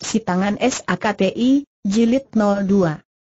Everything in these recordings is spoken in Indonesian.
Si tangan SAKTI, Jilid 02.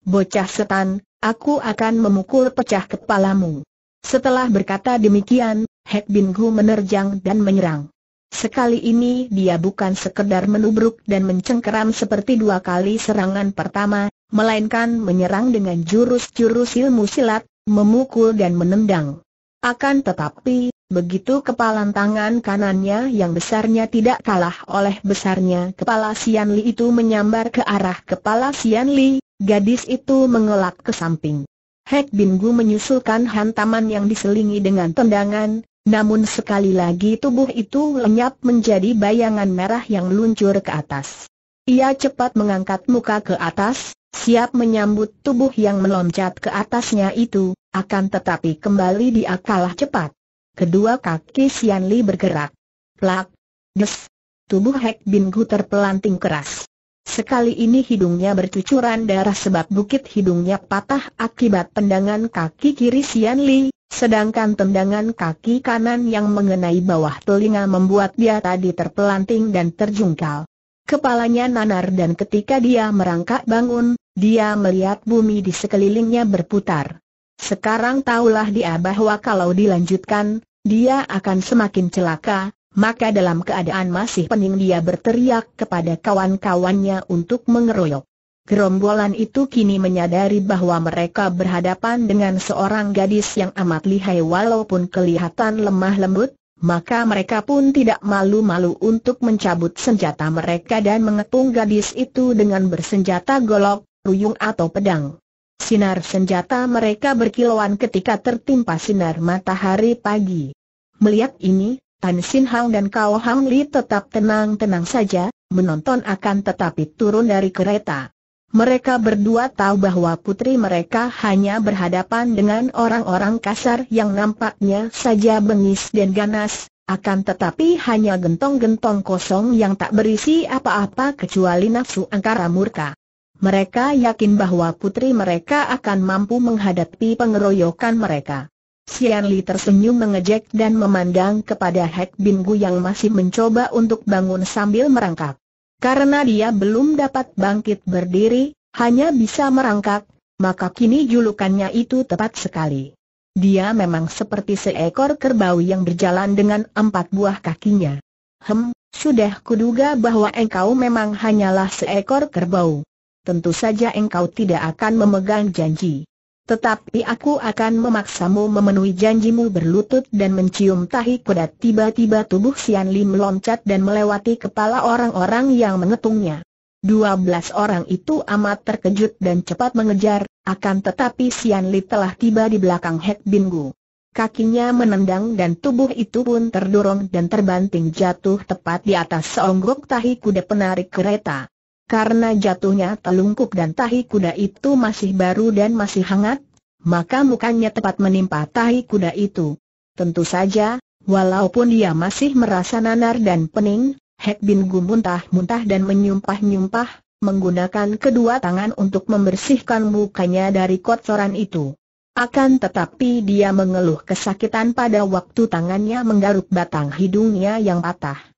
Bocah setan, aku akan memukul pecah kepalamu. Setelah berkata demikian, Hek Bin menerjang dan menyerang. Sekali ini dia bukan sekedar menubruk dan mencengkeram seperti dua kali serangan pertama, melainkan menyerang dengan jurus-jurus ilmu silat, memukul dan menendang. Akan tetapi, Begitu kepalan tangan kanannya yang besarnya tidak kalah oleh besarnya kepala Sian Li itu menyambar ke arah kepala Sian Li, gadis itu mengelak ke samping. Hek Bin Gu menyusulkan hantaman yang diselingi dengan tendangan, namun sekali lagi tubuh itu lenyap menjadi bayangan merah yang luncur ke atas. Ia cepat mengangkat muka ke atas, siap menyambut tubuh yang meloncat ke atasnya itu, akan tetapi kembali dia kalah cepat. Kedua kaki Sian Li bergerak. Plak. Des. Tubuh Hek Bin Gu terpelanting keras. Sekali ini hidungnya bercucuran darah sebab bukit hidungnya patah akibat tendangan kaki kiri Sian Li, sedangkan tendangan kaki kanan yang mengenai bawah telinga membuat dia tadi terpelanting dan terjungkal. Kepalanya nanar dan ketika dia merangkak bangun, dia melihat bumi di sekelilingnya berputar. Sekarang tahulah dia bahwa kalau dilanjutkan, dia akan semakin celaka, maka dalam keadaan masih pening dia berteriak kepada kawan-kawannya untuk mengeroyok. Gerombolan itu kini menyadari bahwa mereka berhadapan dengan seorang gadis yang amat lihai walaupun kelihatan lemah lembut, maka mereka pun tidak malu-malu untuk mencabut senjata mereka dan mengepung gadis itu dengan bersenjata golok, ruyung atau pedang. Sinar senjata mereka berkilauan ketika tertimpa sinar matahari pagi. Melihat ini, Tan Sin Hang dan Kao Hang Li tetap tenang-tenang saja, menonton akan tetapi turun dari kereta. Mereka berdua tahu bahwa putri mereka hanya berhadapan dengan orang-orang kasar yang nampaknya saja bengis dan ganas, akan tetapi hanya gentong-gentong kosong yang tak berisi apa-apa kecuali nafsu angkara murka. Mereka yakin bahwa putri mereka akan mampu menghadapi pengeroyokan mereka. Xian Li tersenyum mengejek dan memandang kepada Hek Bin Gu yang masih mencoba untuk bangun sambil merangkak. Karena dia belum dapat bangkit berdiri, hanya bisa merangkak, maka kini julukannya itu tepat sekali. Dia memang seperti seekor kerbau yang berjalan dengan empat buah kakinya. Hem, sudah kuduga bahwa engkau memang hanyalah seekor kerbau. Tentu saja engkau tidak akan memegang janji. Tetapi aku akan memaksamu memenuhi janjimu berlutut dan mencium tahi kuda Tiba-tiba tubuh Sian Li meloncat dan melewati kepala orang-orang yang mengetungnya. Dua belas orang itu amat terkejut dan cepat mengejar Akan tetapi Sian Li telah tiba di belakang Hek Bin Gu Kakinya menendang dan tubuh itu pun terdorong dan terbanting jatuh tepat di atas seonggok tahi kuda penarik kereta karena jatuhnya telungkup dan tahi kuda itu masih baru dan masih hangat, maka mukanya tepat menimpa tahi kuda itu. Tentu saja, walaupun dia masih merasa nanar dan pening, Hek Bin Gu muntah-muntah dan menyumpah-nyumpah, menggunakan kedua tangan untuk membersihkan mukanya dari kotoran itu. Akan tetapi dia mengeluh kesakitan pada waktu tangannya menggaruk batang hidungnya yang patah.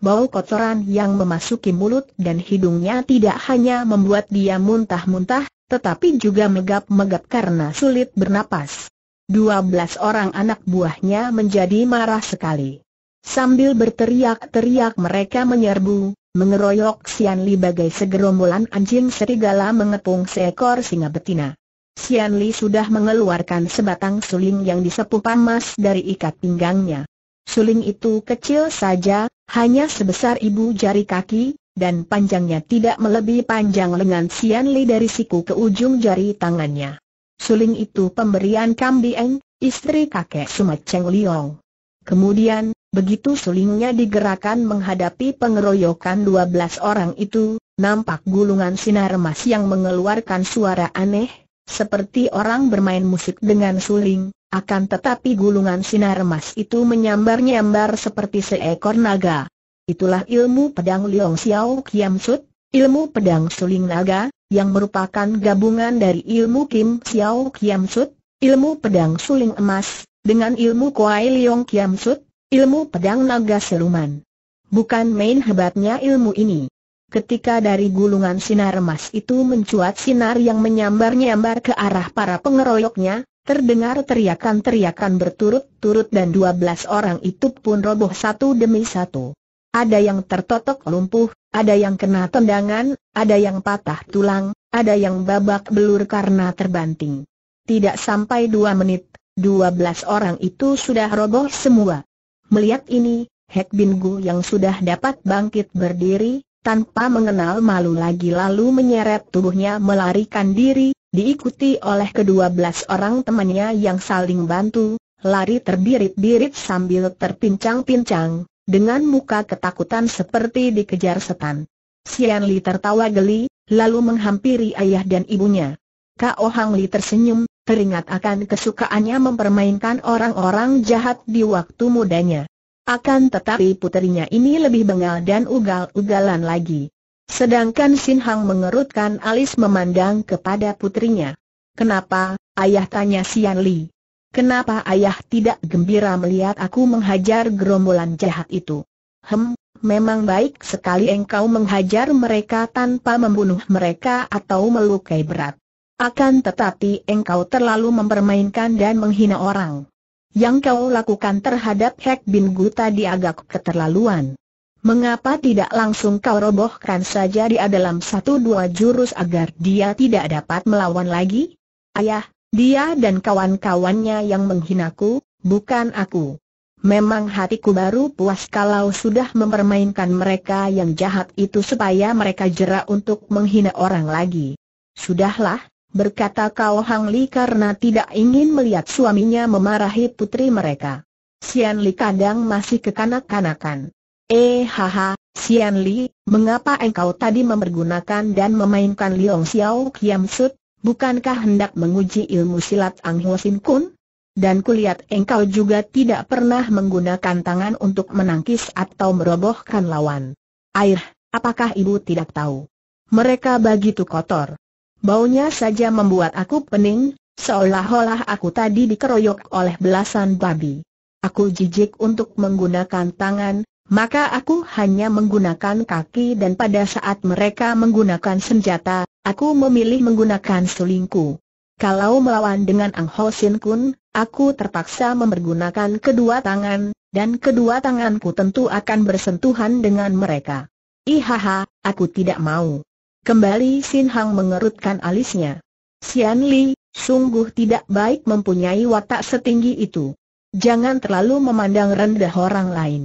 Bau kotoran yang memasuki mulut dan hidungnya tidak hanya membuat dia muntah-muntah, tetapi juga megap-megap karena sulit bernapas. Dua belas orang anak buahnya menjadi marah sekali. Sambil berteriak-teriak mereka menyerbu, mengeroyok Sian Li bagai segerombolan anjing serigala mengepung seekor singa betina. Sian Li sudah mengeluarkan sebatang suling yang disepuh pamas dari ikat pinggangnya. Suling itu kecil saja, hanya sebesar ibu jari kaki, dan panjangnya tidak melebihi panjang lengan Sian Li dari siku ke ujung jari tangannya. Suling itu pemberian Kambieng, istri kakek Sumat Cheng Liong. Kemudian, begitu sulingnya digerakkan menghadapi pengeroyokan 12 orang itu, nampak gulungan sinar emas yang mengeluarkan suara aneh, seperti orang bermain musik dengan suling, akan tetapi gulungan sinar emas itu menyambar-nyambar seperti seekor naga. Itulah ilmu pedang Liong Xiao Kiam Sut, ilmu pedang suling naga, yang merupakan gabungan dari ilmu Kim Xiao Kiam Sut, ilmu pedang suling emas, dengan ilmu Kuai Liong Kiam Sut, ilmu pedang naga siluman. Bukan main hebatnya ilmu ini. Ketika dari gulungan sinar emas itu mencuat sinar yang menyambar-nyambar ke arah para pengeroyoknya, Terdengar teriakan-teriakan berturut-turut dan dua belas orang itu pun roboh satu demi satu. Ada yang tertotok lumpuh, ada yang kena tendangan, ada yang patah tulang, ada yang babak belur karena terbanting. Tidak sampai dua menit, dua belas orang itu sudah roboh semua. Melihat ini, Hek Bin Gu yang sudah dapat bangkit berdiri, tanpa mengenal malu lagi lalu menyeret tubuhnya melarikan diri, diikuti oleh kedua belas orang temannya yang saling bantu, lari terbirit-birit sambil terpincang-pincang, dengan muka ketakutan seperti dikejar setan. Sian Li tertawa geli, lalu menghampiri ayah dan ibunya. Kao Hang Li tersenyum, teringat akan kesukaannya mempermainkan orang-orang jahat di waktu mudanya. Akan tetapi puterinya ini lebih bengal dan ugal-ugalan lagi. Sedangkan Sin Hang mengerutkan alis memandang kepada putrinya. Kenapa, ayah tanya Sian Li. Kenapa ayah tidak gembira melihat aku menghajar gerombolan jahat itu? Hem, memang baik sekali engkau menghajar mereka tanpa membunuh mereka atau melukai berat. Akan tetapi engkau terlalu mempermainkan dan menghina orang. Yang kau lakukan terhadap Hek Bin Gu tadi agak keterlaluan. Mengapa tidak langsung kau robohkan saja dia dalam satu dua jurus agar dia tidak dapat melawan lagi? Ayah, dia dan kawan-kawannya yang menghinaku, bukan aku. Memang hatiku baru puas kalau sudah mempermainkan mereka yang jahat itu supaya mereka jera untuk menghina orang lagi. Sudahlah, berkata Kau Hang Li karena tidak ingin melihat suaminya memarahi putri mereka. Sian Li kadang masih kekanak-kanakan. Eh haha, Sian Li, mengapa engkau tadi mempergunakan dan memainkan Liong Xiao Kiam Sut, bukankah hendak menguji ilmu silat Ang Ho Sin Kun? Dan kulihat engkau juga tidak pernah menggunakan tangan untuk menangkis atau merobohkan lawan. Air, apakah ibu tidak tahu? Mereka begitu kotor. Baunya saja membuat aku pening, seolah-olah aku tadi dikeroyok oleh belasan babi. Aku jijik untuk menggunakan tangan, maka aku hanya menggunakan kaki dan pada saat mereka menggunakan senjata, aku memilih menggunakan sulingku. Kalau melawan dengan Ang Ho Sin Kun, aku terpaksa mempergunakan kedua tangan, dan kedua tanganku tentu akan bersentuhan dengan mereka. Ihaha, aku tidak mau. Kembali Sin Hang mengerutkan alisnya. Sian Li, sungguh tidak baik mempunyai watak setinggi itu. Jangan terlalu memandang rendah orang lain.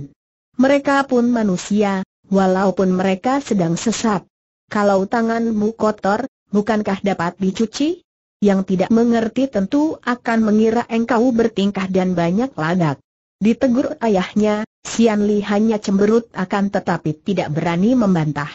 Mereka pun manusia, walaupun mereka sedang sesat. Kalau tanganmu kotor, bukankah dapat dicuci? Yang tidak mengerti tentu akan mengira engkau bertingkah dan banyak ladak. Ditegur ayahnya, Sian Li hanya cemberut akan tetapi tidak berani membantah.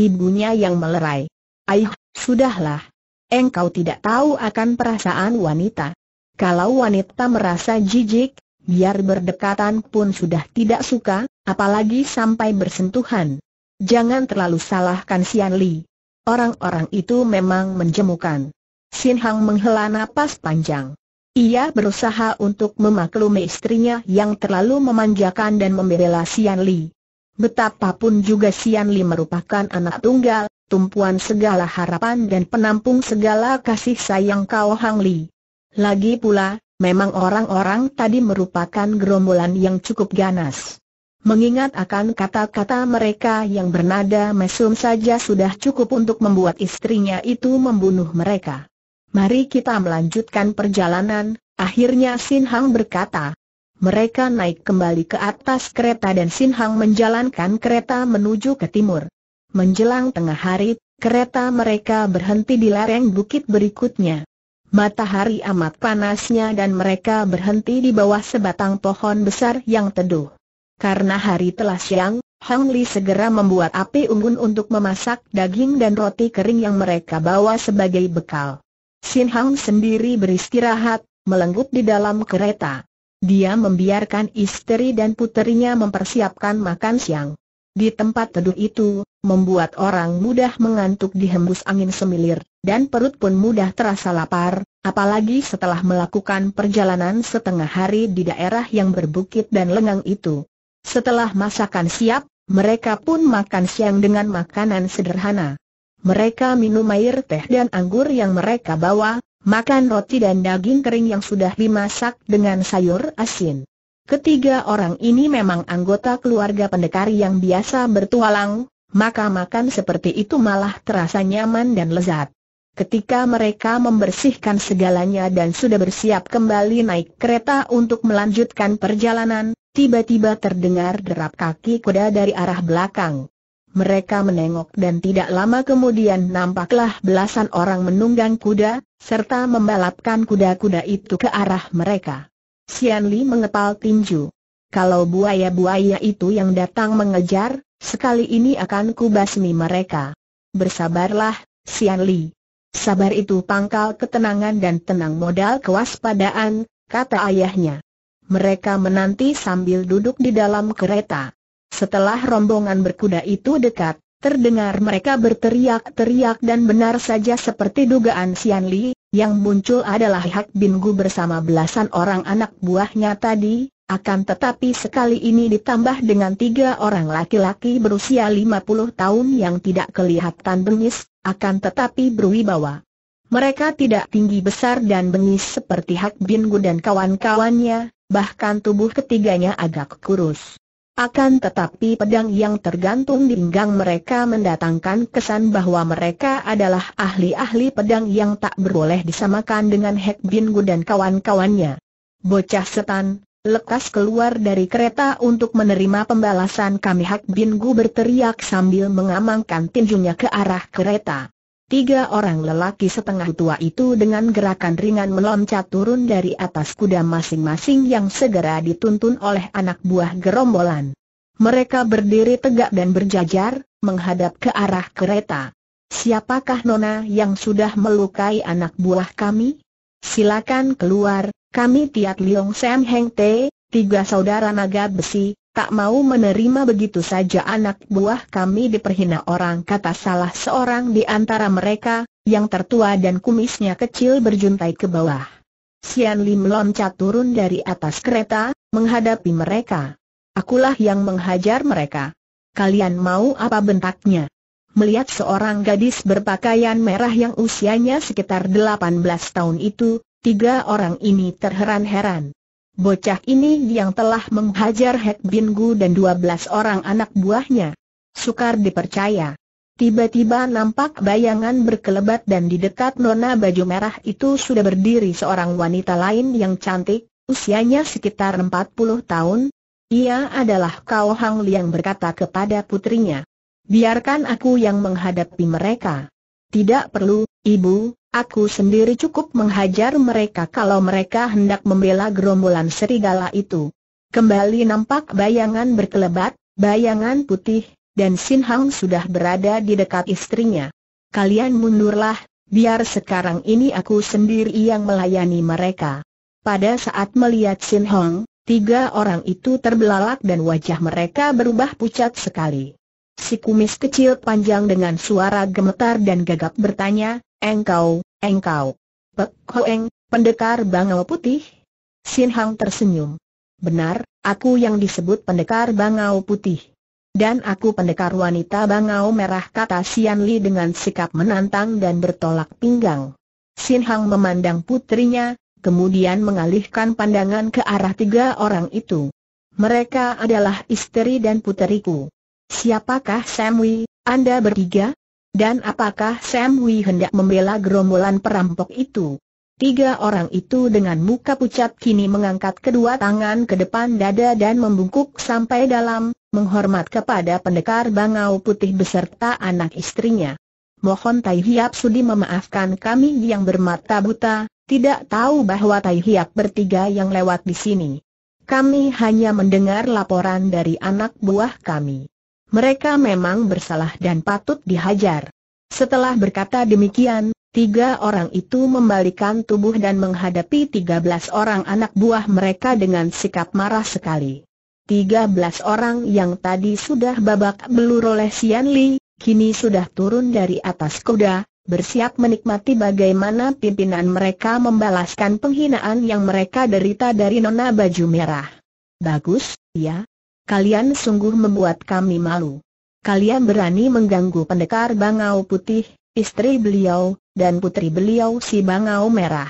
Ibunya yang melerai. Ayah, sudahlah. Engkau tidak tahu akan perasaan wanita. Kalau wanita merasa jijik, biar berdekatan pun sudah tidak suka, apalagi sampai bersentuhan. Jangan terlalu salahkan Sian Li. Orang-orang itu memang menjemukan. Sin Hang menghela napas panjang. Ia berusaha untuk memaklumi istrinya yang terlalu memanjakan dan membela Sian Li. Betapapun juga Sian Li merupakan anak tunggal, tumpuan segala harapan dan penampung segala kasih sayang kau Hang Li. Lagi pula, memang orang-orang tadi merupakan gerombolan yang cukup ganas. Mengingat akan kata-kata mereka yang bernada mesum saja sudah cukup untuk membuat istrinya itu membunuh mereka. Mari kita melanjutkan perjalanan, akhirnya Sin Hang berkata. Mereka naik kembali ke atas kereta dan Sin Hang menjalankan kereta menuju ke timur. Menjelang tengah hari, kereta mereka berhenti di lereng bukit berikutnya. Matahari amat panasnya dan mereka berhenti di bawah sebatang pohon besar yang teduh. Karena hari telah siang, Hong Li segera membuat api unggun untuk memasak daging dan roti kering yang mereka bawa sebagai bekal. Sin Hang sendiri beristirahat, melengkup di dalam kereta. Dia membiarkan istri dan puterinya mempersiapkan makan siang. Di tempat teduh itu, membuat orang mudah mengantuk dihembus angin semilir, dan perut pun mudah terasa lapar, apalagi setelah melakukan perjalanan setengah hari di daerah yang berbukit dan lengang itu. Setelah masakan siap, mereka pun makan siang dengan makanan sederhana. Mereka minum air teh dan anggur yang mereka bawa, makan roti dan daging kering yang sudah dimasak dengan sayur asin. Ketiga orang ini memang anggota keluarga pendekar yang biasa bertualang, maka makan seperti itu malah terasa nyaman dan lezat. Ketika mereka membersihkan segalanya dan sudah bersiap kembali naik kereta untuk melanjutkan perjalanan, Tiba-tiba terdengar derap kaki kuda dari arah belakang. Mereka menengok dan tidak lama kemudian nampaklah belasan orang menunggang kuda, serta membalapkan kuda-kuda itu ke arah mereka. Sian Li mengepal tinju. Kalau buaya-buaya itu yang datang mengejar, sekali ini akan kubasmi mereka. Bersabarlah, Sian Li. Sabar itu pangkal ketenangan dan tenang modal kewaspadaan, kata ayahnya mereka menanti sambil duduk di dalam kereta. Setelah rombongan berkuda itu dekat, terdengar mereka berteriak-teriak dan benar saja seperti dugaan Sian Li, yang muncul adalah Hak Bin Gu bersama belasan orang anak buahnya tadi, akan tetapi sekali ini ditambah dengan tiga orang laki-laki berusia 50 tahun yang tidak kelihatan bengis, akan tetapi berwibawa. Mereka tidak tinggi besar dan bengis seperti Hak Bin Gu dan kawan-kawannya, bahkan tubuh ketiganya agak kurus. Akan tetapi pedang yang tergantung di pinggang mereka mendatangkan kesan bahwa mereka adalah ahli-ahli pedang yang tak beroleh disamakan dengan Hek Bin Gu dan kawan-kawannya. Bocah setan, lekas keluar dari kereta untuk menerima pembalasan kami Hek Bin Gu berteriak sambil mengamankan tinjunya ke arah kereta. Tiga orang lelaki setengah tua itu dengan gerakan ringan meloncat turun dari atas kuda masing-masing yang segera dituntun oleh anak buah gerombolan. Mereka berdiri tegak dan berjajar, menghadap ke arah kereta. Siapakah Nona yang sudah melukai anak buah kami? Silakan keluar, kami Tiat Liong sem Heng Te, tiga saudara naga besi, tak mau menerima begitu saja anak buah kami diperhina orang kata salah seorang di antara mereka, yang tertua dan kumisnya kecil berjuntai ke bawah. Sian Lim loncat turun dari atas kereta, menghadapi mereka. Akulah yang menghajar mereka. Kalian mau apa bentaknya? Melihat seorang gadis berpakaian merah yang usianya sekitar 18 tahun itu, tiga orang ini terheran-heran. Bocah ini yang telah menghajar Hek Bin Gu dan belas orang anak buahnya. Sukar dipercaya. Tiba-tiba nampak bayangan berkelebat dan di dekat nona baju merah itu sudah berdiri seorang wanita lain yang cantik, usianya sekitar 40 tahun. Ia adalah Kao Hang Liang berkata kepada putrinya. Biarkan aku yang menghadapi mereka. Tidak perlu, Ibu, aku sendiri cukup menghajar mereka kalau mereka hendak membela gerombolan serigala itu. Kembali nampak bayangan berkelebat, bayangan putih, dan Sin Hang sudah berada di dekat istrinya. Kalian mundurlah, biar sekarang ini aku sendiri yang melayani mereka. Pada saat melihat Sin Hong, tiga orang itu terbelalak dan wajah mereka berubah pucat sekali. Si kumis kecil panjang dengan suara gemetar dan gagap bertanya, engkau, engkau. Pek Hoeng, pendekar bangau putih? Sin Hang tersenyum. Benar, aku yang disebut pendekar bangau putih. Dan aku pendekar wanita bangau merah kata Sian Li dengan sikap menantang dan bertolak pinggang. Sin Hang memandang putrinya, kemudian mengalihkan pandangan ke arah tiga orang itu. Mereka adalah istri dan puteriku. Siapakah Samwi, Anda bertiga? Dan apakah Samwi hendak membela gerombolan perampok itu? Tiga orang itu dengan muka pucat kini mengangkat kedua tangan ke depan dada dan membungkuk sampai dalam, menghormat kepada pendekar bangau putih beserta anak istrinya. Mohon Tai Hiap sudi memaafkan kami yang bermata buta, tidak tahu bahwa Tai Hiap bertiga yang lewat di sini. Kami hanya mendengar laporan dari anak buah kami. Mereka memang bersalah dan patut dihajar. Setelah berkata demikian, tiga orang itu membalikan tubuh dan menghadapi tiga belas orang anak buah mereka dengan sikap marah sekali. Tiga belas orang yang tadi sudah babak belur oleh Sian Li, kini sudah turun dari atas kuda, bersiap menikmati bagaimana pimpinan mereka membalaskan penghinaan yang mereka derita dari nona baju merah. Bagus, ya, kalian sungguh membuat kami malu. Kalian berani mengganggu pendekar Bangau Putih, istri beliau, dan putri beliau si Bangau Merah.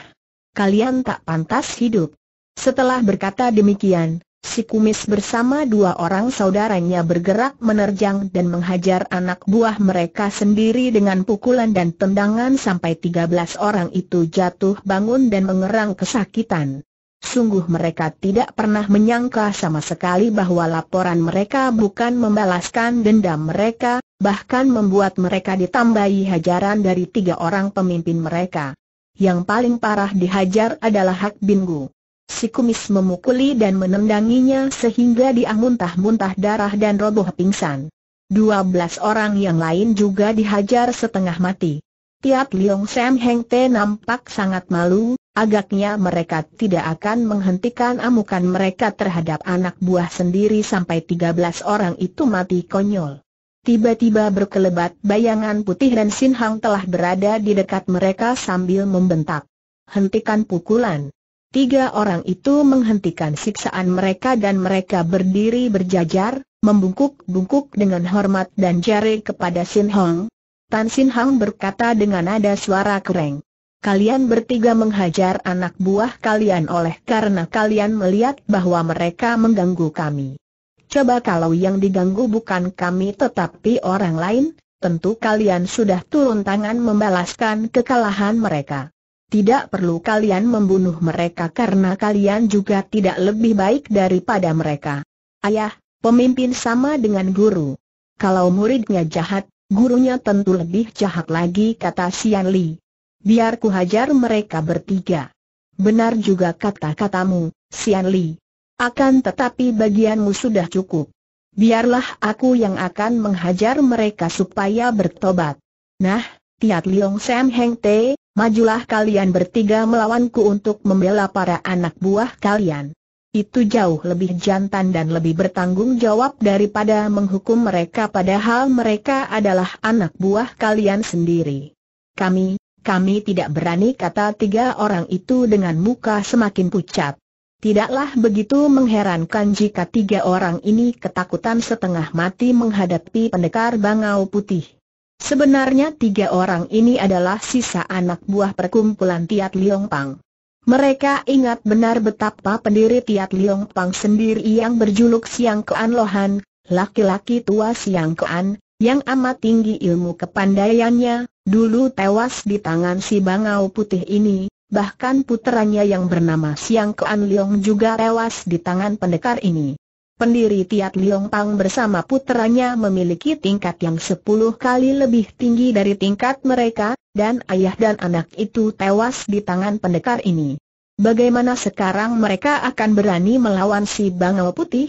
Kalian tak pantas hidup. Setelah berkata demikian, Si kumis bersama dua orang saudaranya bergerak menerjang dan menghajar anak buah mereka sendiri dengan pukulan dan tendangan sampai 13 orang itu jatuh bangun dan mengerang kesakitan. Sungguh mereka tidak pernah menyangka sama sekali bahwa laporan mereka bukan membalaskan dendam mereka, bahkan membuat mereka ditambahi hajaran dari tiga orang pemimpin mereka. Yang paling parah dihajar adalah Hak binggu Si kumis memukuli dan menendanginya sehingga dia muntah-muntah darah dan roboh pingsan. Dua belas orang yang lain juga dihajar setengah mati. Tiap Liong Sam Heng Te nampak sangat malu, Agaknya mereka tidak akan menghentikan amukan mereka terhadap anak buah sendiri sampai 13 orang itu mati konyol. Tiba-tiba berkelebat bayangan putih dan Sin Hang telah berada di dekat mereka sambil membentak. Hentikan pukulan. Tiga orang itu menghentikan siksaan mereka dan mereka berdiri berjajar, membungkuk-bungkuk dengan hormat dan jari kepada Sin Hang. Tan Sin Hang berkata dengan nada suara kereng kalian bertiga menghajar anak buah kalian oleh karena kalian melihat bahwa mereka mengganggu kami. Coba kalau yang diganggu bukan kami tetapi orang lain, tentu kalian sudah turun tangan membalaskan kekalahan mereka. Tidak perlu kalian membunuh mereka karena kalian juga tidak lebih baik daripada mereka. Ayah, pemimpin sama dengan guru. Kalau muridnya jahat, gurunya tentu lebih jahat lagi kata Sian Li biar ku hajar mereka bertiga. Benar juga kata-katamu, Sian Li. Akan tetapi bagianmu sudah cukup. Biarlah aku yang akan menghajar mereka supaya bertobat. Nah, Tiat Liong Sam Heng Te, majulah kalian bertiga melawanku untuk membela para anak buah kalian. Itu jauh lebih jantan dan lebih bertanggung jawab daripada menghukum mereka padahal mereka adalah anak buah kalian sendiri. Kami, kami tidak berani kata tiga orang itu dengan muka semakin pucat. Tidaklah begitu mengherankan jika tiga orang ini ketakutan setengah mati menghadapi pendekar bangau putih. Sebenarnya tiga orang ini adalah sisa anak buah perkumpulan Tiat Liong Pang. Mereka ingat benar betapa pendiri Tiat Liong Pang sendiri yang berjuluk Siang Kean Lohan, laki-laki tua Siang Kean, yang amat tinggi ilmu kepandaiannya, Dulu tewas di tangan si bangau putih ini, bahkan putranya yang bernama Siang Kean Leong juga tewas di tangan pendekar ini. Pendiri Tiat Liong Pang bersama puteranya memiliki tingkat yang sepuluh kali lebih tinggi dari tingkat mereka, dan ayah dan anak itu tewas di tangan pendekar ini. Bagaimana sekarang mereka akan berani melawan si Bangau Putih?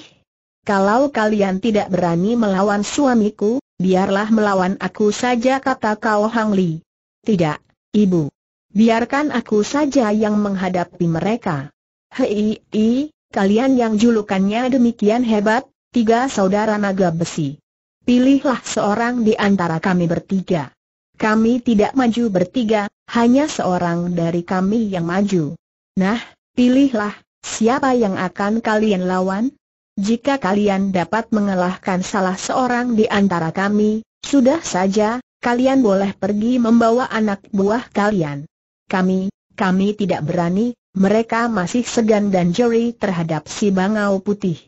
Kalau kalian tidak berani melawan suamiku, biarlah melawan aku saja kata Kau Hang Li. Tidak, ibu. Biarkan aku saja yang menghadapi mereka. Hei, i, kalian yang julukannya demikian hebat, tiga saudara naga besi. Pilihlah seorang di antara kami bertiga. Kami tidak maju bertiga, hanya seorang dari kami yang maju. Nah, pilihlah, siapa yang akan kalian lawan? Jika kalian dapat mengalahkan salah seorang di antara kami, sudah saja, kalian boleh pergi membawa anak buah kalian. Kami, kami tidak berani, mereka masih segan dan jeri terhadap si bangau putih.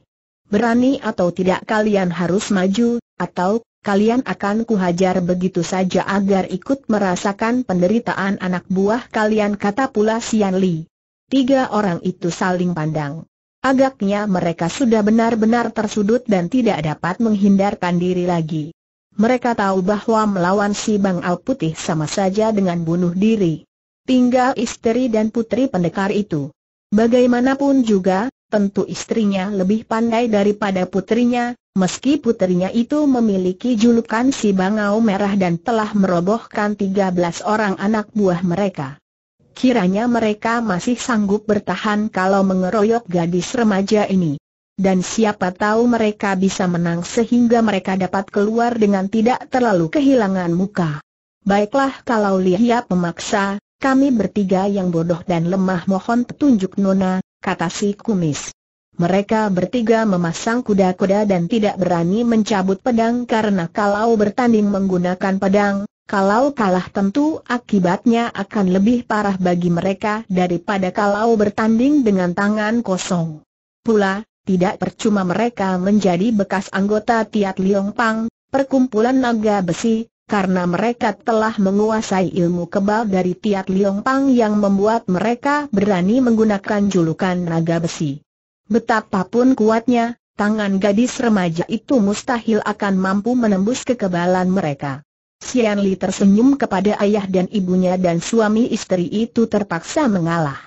Berani atau tidak kalian harus maju, atau kalian akan kuhajar begitu saja agar ikut merasakan penderitaan anak buah kalian kata pula Sian Li. Tiga orang itu saling pandang. Agaknya mereka sudah benar-benar tersudut dan tidak dapat menghindarkan diri lagi. Mereka tahu bahwa melawan si Bang Al Putih sama saja dengan bunuh diri. Tinggal istri dan putri pendekar itu. Bagaimanapun juga, tentu istrinya lebih pandai daripada putrinya, meski putrinya itu memiliki julukan si Bangau Merah dan telah merobohkan 13 orang anak buah mereka. Kiranya mereka masih sanggup bertahan kalau mengeroyok gadis remaja ini. Dan siapa tahu mereka bisa menang sehingga mereka dapat keluar dengan tidak terlalu kehilangan muka. Baiklah kalau Lihia memaksa, kami bertiga yang bodoh dan lemah mohon petunjuk Nona, kata si kumis. Mereka bertiga memasang kuda-kuda dan tidak berani mencabut pedang karena kalau bertanding menggunakan pedang, kalau kalah tentu akibatnya akan lebih parah bagi mereka daripada kalau bertanding dengan tangan kosong. Pula, tidak percuma mereka menjadi bekas anggota Tiat Liong Pang, perkumpulan naga besi, karena mereka telah menguasai ilmu kebal dari Tiat Liong Pang yang membuat mereka berani menggunakan julukan naga besi. Betapapun kuatnya, tangan gadis remaja itu mustahil akan mampu menembus kekebalan mereka. Sian Li tersenyum kepada ayah dan ibunya dan suami istri itu terpaksa mengalah.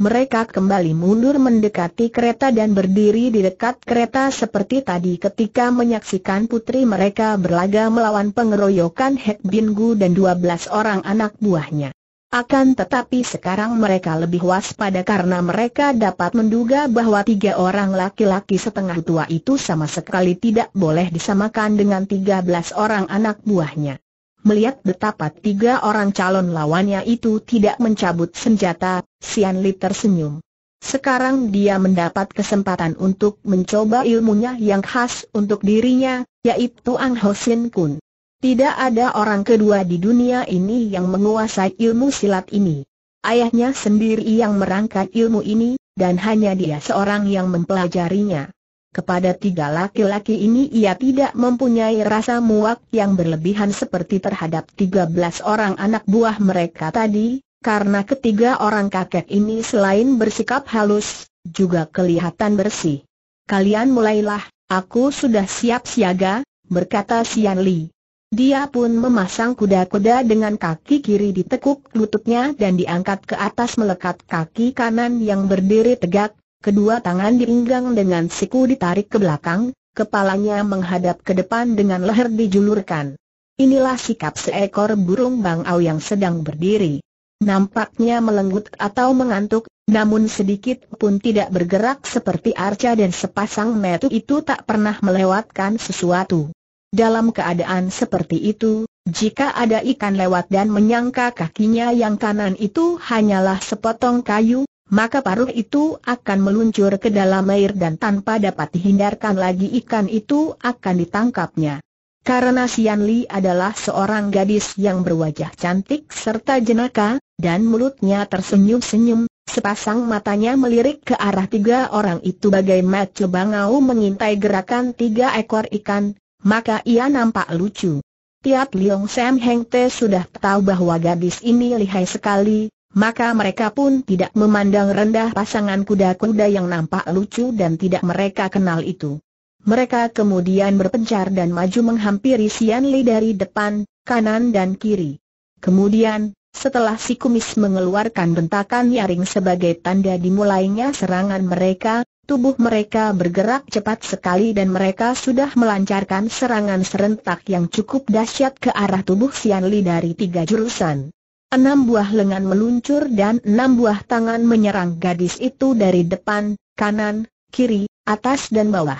Mereka kembali mundur mendekati kereta dan berdiri di dekat kereta seperti tadi ketika menyaksikan putri mereka berlaga melawan pengeroyokan Hek Bin Gu dan 12 orang anak buahnya. Akan tetapi sekarang mereka lebih waspada karena mereka dapat menduga bahwa tiga orang laki-laki setengah tua itu sama sekali tidak boleh disamakan dengan 13 orang anak buahnya. Melihat betapa tiga orang calon lawannya itu tidak mencabut senjata, Sian Li tersenyum. Sekarang dia mendapat kesempatan untuk mencoba ilmunya yang khas untuk dirinya, yaitu Ang Ho Sin Kun. Tidak ada orang kedua di dunia ini yang menguasai ilmu silat ini. Ayahnya sendiri yang merangkai ilmu ini, dan hanya dia seorang yang mempelajarinya. Kepada tiga laki-laki ini ia tidak mempunyai rasa muak yang berlebihan seperti terhadap 13 orang anak buah mereka tadi, karena ketiga orang kakek ini selain bersikap halus, juga kelihatan bersih. Kalian mulailah, aku sudah siap siaga, berkata Sian Li. Dia pun memasang kuda-kuda dengan kaki kiri ditekuk lututnya dan diangkat ke atas melekat kaki kanan yang berdiri tegak, kedua tangan dienggang dengan siku ditarik ke belakang, kepalanya menghadap ke depan dengan leher dijulurkan. Inilah sikap seekor burung bangau yang sedang berdiri. Nampaknya melenggut atau mengantuk, namun sedikit pun tidak bergerak seperti arca dan sepasang metu itu tak pernah melewatkan sesuatu. Dalam keadaan seperti itu, jika ada ikan lewat dan menyangka kakinya yang kanan itu hanyalah sepotong kayu, maka paruh itu akan meluncur ke dalam air dan tanpa dapat dihindarkan lagi ikan itu akan ditangkapnya. Karena Sian Li adalah seorang gadis yang berwajah cantik serta jenaka, dan mulutnya tersenyum-senyum, sepasang matanya melirik ke arah tiga orang itu bagai macu bangau mengintai gerakan tiga ekor ikan, maka ia nampak lucu. Tiap Liong Sam Heng Te sudah tahu bahwa gadis ini lihai sekali, maka mereka pun tidak memandang rendah pasangan kuda-kuda yang nampak lucu dan tidak mereka kenal itu. Mereka kemudian berpencar dan maju menghampiri Sian Li dari depan, kanan dan kiri. Kemudian, setelah si kumis mengeluarkan bentakan nyaring sebagai tanda dimulainya serangan mereka, tubuh mereka bergerak cepat sekali dan mereka sudah melancarkan serangan serentak yang cukup dahsyat ke arah tubuh Sian Li dari tiga jurusan. Enam buah lengan meluncur dan enam buah tangan menyerang gadis itu dari depan, kanan, kiri, atas dan bawah.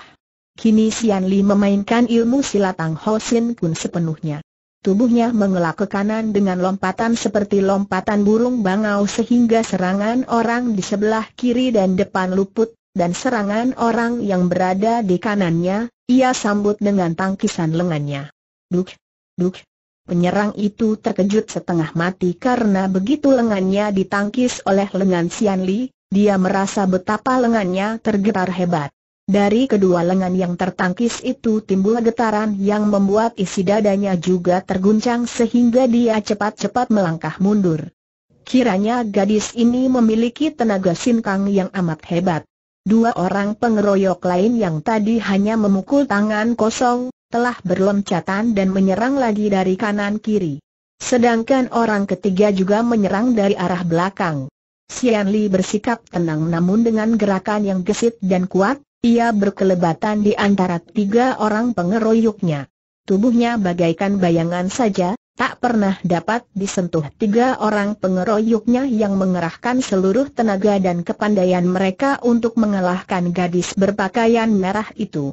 Kini Sian Li memainkan ilmu silatang Sin Kun sepenuhnya. Tubuhnya mengelak ke kanan dengan lompatan seperti lompatan burung bangau sehingga serangan orang di sebelah kiri dan depan luput, dan serangan orang yang berada di kanannya, ia sambut dengan tangkisan lengannya. Duk, duk, Penyerang itu terkejut setengah mati karena begitu lengannya ditangkis oleh lengan Sian Li, dia merasa betapa lengannya tergetar hebat. Dari kedua lengan yang tertangkis itu timbul getaran yang membuat isi dadanya juga terguncang sehingga dia cepat-cepat melangkah mundur. Kiranya gadis ini memiliki tenaga sinkang yang amat hebat. Dua orang pengeroyok lain yang tadi hanya memukul tangan kosong, telah berloncatan dan menyerang lagi dari kanan kiri. Sedangkan orang ketiga juga menyerang dari arah belakang. Xian Li bersikap tenang namun dengan gerakan yang gesit dan kuat, ia berkelebatan di antara tiga orang pengeroyoknya. Tubuhnya bagaikan bayangan saja, tak pernah dapat disentuh tiga orang pengeroyoknya yang mengerahkan seluruh tenaga dan kepandaian mereka untuk mengalahkan gadis berpakaian merah itu.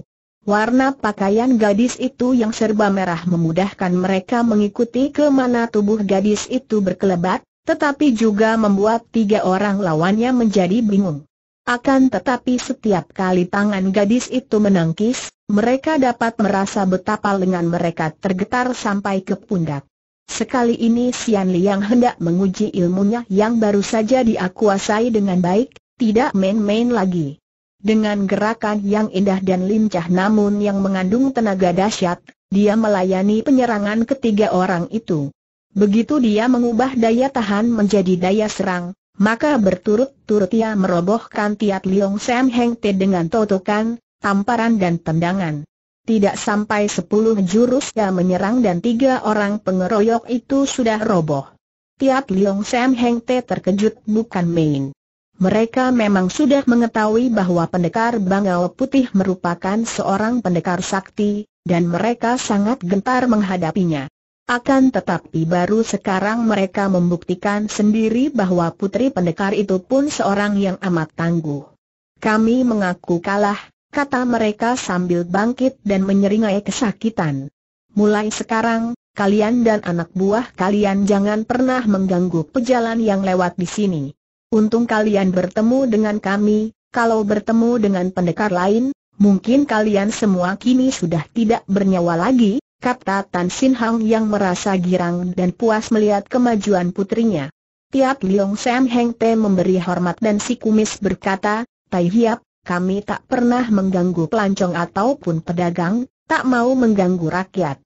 Warna pakaian gadis itu yang serba merah memudahkan mereka mengikuti ke mana tubuh gadis itu berkelebat, tetapi juga membuat tiga orang lawannya menjadi bingung. Akan tetapi setiap kali tangan gadis itu menangkis, mereka dapat merasa betapa lengan mereka tergetar sampai ke pundak. Sekali ini Sian Liang hendak menguji ilmunya yang baru saja diakui dengan baik, tidak main-main lagi. Dengan gerakan yang indah dan lincah namun yang mengandung tenaga dahsyat, dia melayani penyerangan ketiga orang itu. Begitu dia mengubah daya tahan menjadi daya serang, maka berturut-turut ia merobohkan Tiat Liong Sam Heng Te dengan totokan, tamparan dan tendangan. Tidak sampai sepuluh jurus ia menyerang dan tiga orang pengeroyok itu sudah roboh. Tiat Liong Sam Heng Te terkejut bukan main. Mereka memang sudah mengetahui bahwa pendekar Bangau Putih merupakan seorang pendekar sakti, dan mereka sangat gentar menghadapinya. Akan tetapi baru sekarang mereka membuktikan sendiri bahwa putri pendekar itu pun seorang yang amat tangguh. Kami mengaku kalah, kata mereka sambil bangkit dan menyeringai kesakitan. Mulai sekarang, kalian dan anak buah kalian jangan pernah mengganggu pejalan yang lewat di sini untung kalian bertemu dengan kami, kalau bertemu dengan pendekar lain, mungkin kalian semua kini sudah tidak bernyawa lagi, kata Tan Sin Hang yang merasa girang dan puas melihat kemajuan putrinya. Tiap Liong Sam Heng Te memberi hormat dan si kumis berkata, Tai Hiap, kami tak pernah mengganggu pelancong ataupun pedagang, tak mau mengganggu rakyat.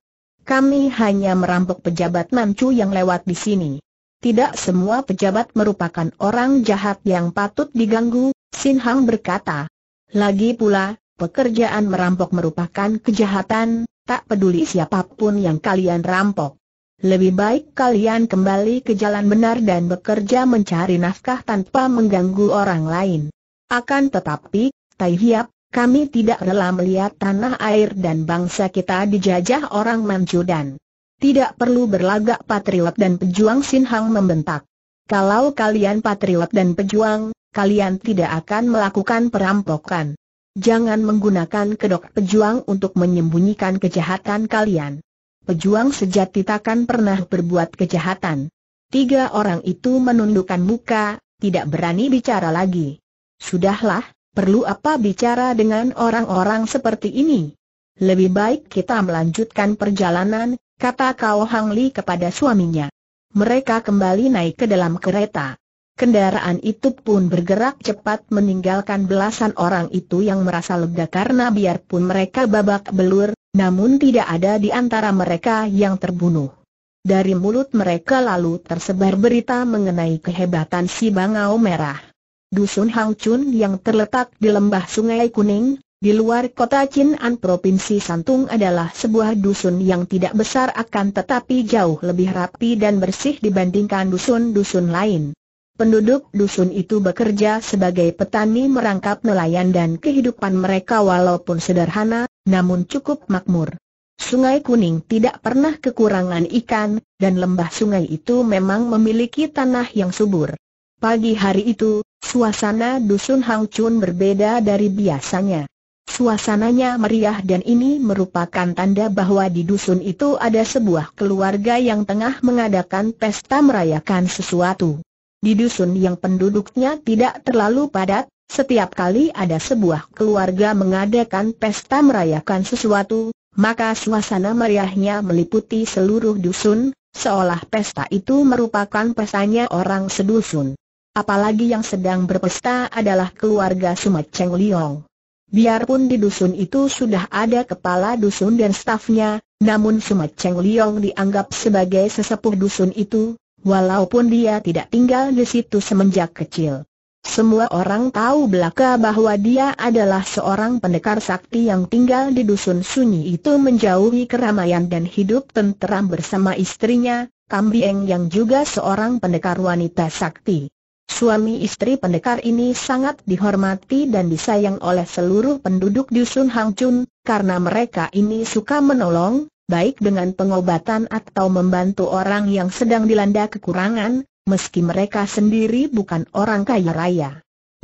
Kami hanya merampok pejabat nancu yang lewat di sini tidak semua pejabat merupakan orang jahat yang patut diganggu, Sin Hang berkata. Lagi pula, pekerjaan merampok merupakan kejahatan, tak peduli siapapun yang kalian rampok. Lebih baik kalian kembali ke jalan benar dan bekerja mencari nafkah tanpa mengganggu orang lain. Akan tetapi, Tai Hiap, kami tidak rela melihat tanah air dan bangsa kita dijajah orang dan... Tidak perlu berlagak patriot dan pejuang Sin Hang membentak. Kalau kalian patriot dan pejuang, kalian tidak akan melakukan perampokan. Jangan menggunakan kedok pejuang untuk menyembunyikan kejahatan kalian. Pejuang sejati takkan pernah berbuat kejahatan. Tiga orang itu menundukkan muka, tidak berani bicara lagi. Sudahlah, perlu apa bicara dengan orang-orang seperti ini? Lebih baik kita melanjutkan perjalanan, kata kau Hang Li kepada suaminya. Mereka kembali naik ke dalam kereta. Kendaraan itu pun bergerak cepat meninggalkan belasan orang itu yang merasa lega karena biarpun mereka babak belur, namun tidak ada di antara mereka yang terbunuh. Dari mulut mereka lalu tersebar berita mengenai kehebatan si Bangau Merah. Dusun Hang Chun yang terletak di lembah Sungai Kuning, di luar kota Chin'an Provinsi Santung adalah sebuah dusun yang tidak besar akan tetapi jauh lebih rapi dan bersih dibandingkan dusun-dusun lain. Penduduk dusun itu bekerja sebagai petani merangkap nelayan dan kehidupan mereka walaupun sederhana, namun cukup makmur. Sungai Kuning tidak pernah kekurangan ikan, dan lembah sungai itu memang memiliki tanah yang subur. Pagi hari itu, suasana dusun Hang Chun berbeda dari biasanya. Suasananya meriah dan ini merupakan tanda bahwa di dusun itu ada sebuah keluarga yang tengah mengadakan pesta merayakan sesuatu. Di dusun yang penduduknya tidak terlalu padat, setiap kali ada sebuah keluarga mengadakan pesta merayakan sesuatu, maka suasana meriahnya meliputi seluruh dusun, seolah pesta itu merupakan pestanya orang sedusun. Apalagi yang sedang berpesta adalah keluarga Sumat Cheng Liong. Biarpun di dusun itu sudah ada kepala dusun dan stafnya, namun Sumat Cheng Liong dianggap sebagai sesepuh dusun itu, walaupun dia tidak tinggal di situ semenjak kecil. Semua orang tahu belaka bahwa dia adalah seorang pendekar sakti yang tinggal di dusun sunyi itu menjauhi keramaian dan hidup tenteram bersama istrinya, Kambieng yang juga seorang pendekar wanita sakti. Suami istri pendekar ini sangat dihormati dan disayang oleh seluruh penduduk dusun Hangchun, karena mereka ini suka menolong, baik dengan pengobatan atau membantu orang yang sedang dilanda kekurangan, meski mereka sendiri bukan orang kaya raya.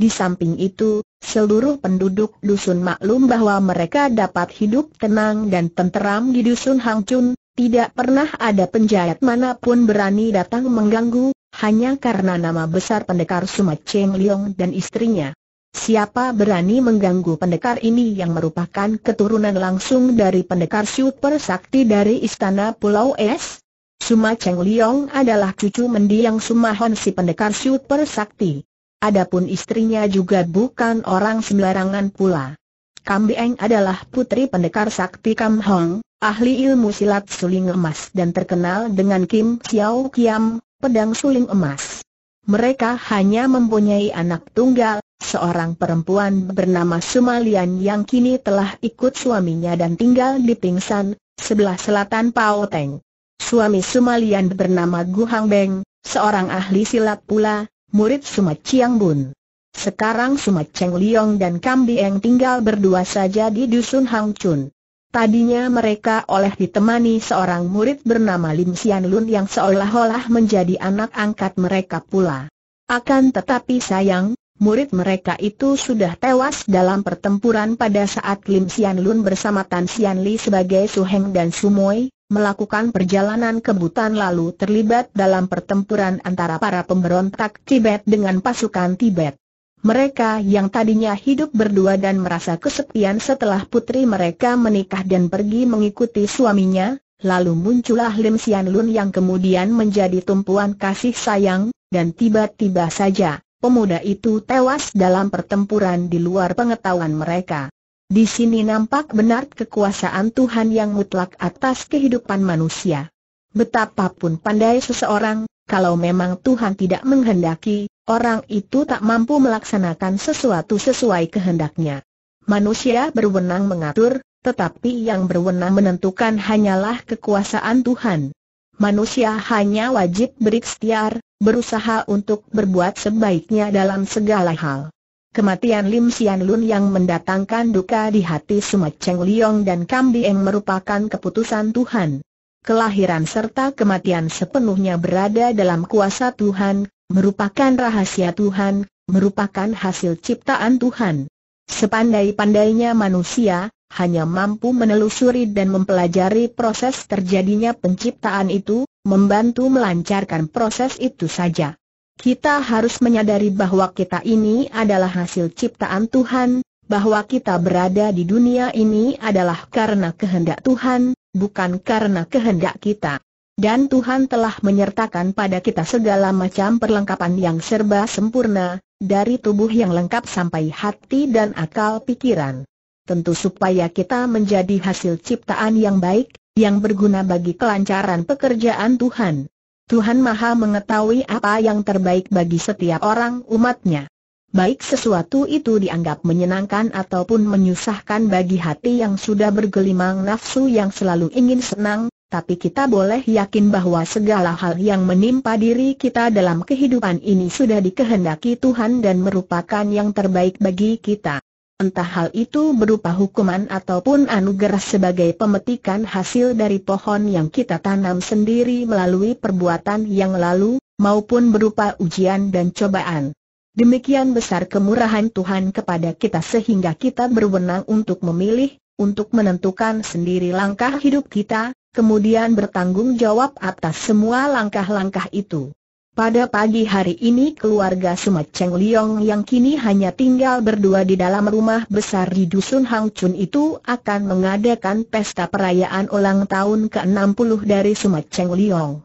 Di samping itu, seluruh penduduk dusun maklum bahwa mereka dapat hidup tenang dan tenteram di dusun Hangchun, tidak pernah ada penjahat manapun berani datang mengganggu, hanya karena nama besar pendekar Sumat Cheng Liong dan istrinya. Siapa berani mengganggu pendekar ini yang merupakan keturunan langsung dari pendekar super sakti dari istana Pulau Es? Suma Cheng Liong adalah cucu mendiang Sumahon si pendekar super sakti. Adapun istrinya juga bukan orang sembarangan pula. Kam Beng adalah putri pendekar sakti Kam Hong, ahli ilmu silat suling emas dan terkenal dengan Kim Xiao Kiam, pedang suling emas. Mereka hanya mempunyai anak tunggal, seorang perempuan bernama Sumalian yang kini telah ikut suaminya dan tinggal di Pingsan, sebelah selatan Pao Teng. Suami Sumalian bernama Gu Hang Beng, seorang ahli silat pula, murid Sumat Chiang Bun. Sekarang Sumat Cheng Liong dan Kam Bieng tinggal berdua saja di Dusun Hang Chun. Tadinya mereka oleh ditemani seorang murid bernama Lim Sian Lun yang seolah-olah menjadi anak angkat mereka pula. Akan tetapi sayang, murid mereka itu sudah tewas dalam pertempuran pada saat Lim Sian Lun bersama Tan Sian Li sebagai Su Heng dan Su Moi, melakukan perjalanan ke Butan lalu terlibat dalam pertempuran antara para pemberontak Tibet dengan pasukan Tibet. Mereka yang tadinya hidup berdua dan merasa kesepian setelah putri mereka menikah dan pergi mengikuti suaminya, lalu muncullah Lim Sian Lun yang kemudian menjadi tumpuan kasih sayang, dan tiba-tiba saja, pemuda itu tewas dalam pertempuran di luar pengetahuan mereka. Di sini nampak benar kekuasaan Tuhan yang mutlak atas kehidupan manusia. Betapapun pandai seseorang, kalau memang Tuhan tidak menghendaki, orang itu tak mampu melaksanakan sesuatu sesuai kehendaknya. Manusia berwenang mengatur, tetapi yang berwenang menentukan hanyalah kekuasaan Tuhan. Manusia hanya wajib berikhtiar, berusaha untuk berbuat sebaiknya dalam segala hal. Kematian Lim Sian Lun yang mendatangkan duka di hati Sumat Cheng Liong dan Kambiem merupakan keputusan Tuhan kelahiran serta kematian sepenuhnya berada dalam kuasa Tuhan, merupakan rahasia Tuhan, merupakan hasil ciptaan Tuhan. Sepandai-pandainya manusia, hanya mampu menelusuri dan mempelajari proses terjadinya penciptaan itu, membantu melancarkan proses itu saja. Kita harus menyadari bahwa kita ini adalah hasil ciptaan Tuhan, bahwa kita berada di dunia ini adalah karena kehendak Tuhan, bukan karena kehendak kita. Dan Tuhan telah menyertakan pada kita segala macam perlengkapan yang serba sempurna, dari tubuh yang lengkap sampai hati dan akal pikiran. Tentu supaya kita menjadi hasil ciptaan yang baik, yang berguna bagi kelancaran pekerjaan Tuhan. Tuhan Maha mengetahui apa yang terbaik bagi setiap orang umatnya. Baik sesuatu itu dianggap menyenangkan ataupun menyusahkan bagi hati yang sudah bergelimang nafsu yang selalu ingin senang, tapi kita boleh yakin bahwa segala hal yang menimpa diri kita dalam kehidupan ini sudah dikehendaki Tuhan dan merupakan yang terbaik bagi kita. Entah hal itu berupa hukuman ataupun anugerah sebagai pemetikan hasil dari pohon yang kita tanam sendiri melalui perbuatan yang lalu, maupun berupa ujian dan cobaan. Demikian besar kemurahan Tuhan kepada kita sehingga kita berwenang untuk memilih, untuk menentukan sendiri langkah hidup kita, kemudian bertanggung jawab atas semua langkah-langkah itu. Pada pagi hari ini keluarga Sumat Cheng Liong yang kini hanya tinggal berdua di dalam rumah besar di Dusun Hang Chun itu akan mengadakan pesta perayaan ulang tahun ke-60 dari Sumat Cheng Liong.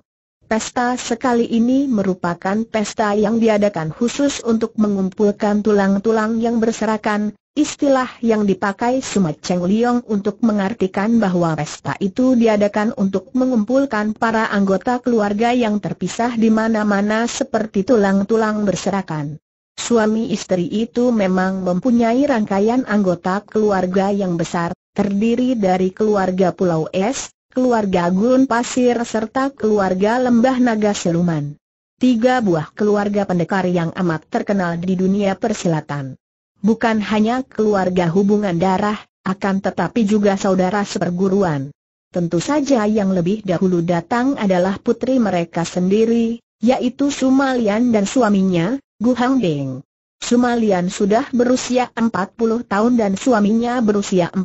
Pesta sekali ini merupakan pesta yang diadakan khusus untuk mengumpulkan tulang-tulang yang berserakan, istilah yang dipakai Sumat Cheng Liong untuk mengartikan bahwa pesta itu diadakan untuk mengumpulkan para anggota keluarga yang terpisah di mana-mana seperti tulang-tulang berserakan. Suami istri itu memang mempunyai rangkaian anggota keluarga yang besar, terdiri dari keluarga Pulau Es, keluarga Gun Pasir serta keluarga Lembah Naga Seluman. Tiga buah keluarga pendekar yang amat terkenal di dunia persilatan. Bukan hanya keluarga hubungan darah, akan tetapi juga saudara seperguruan. Tentu saja yang lebih dahulu datang adalah putri mereka sendiri, yaitu Sumalian dan suaminya, Gu Hang Sumalian sudah berusia 40 tahun dan suaminya berusia 45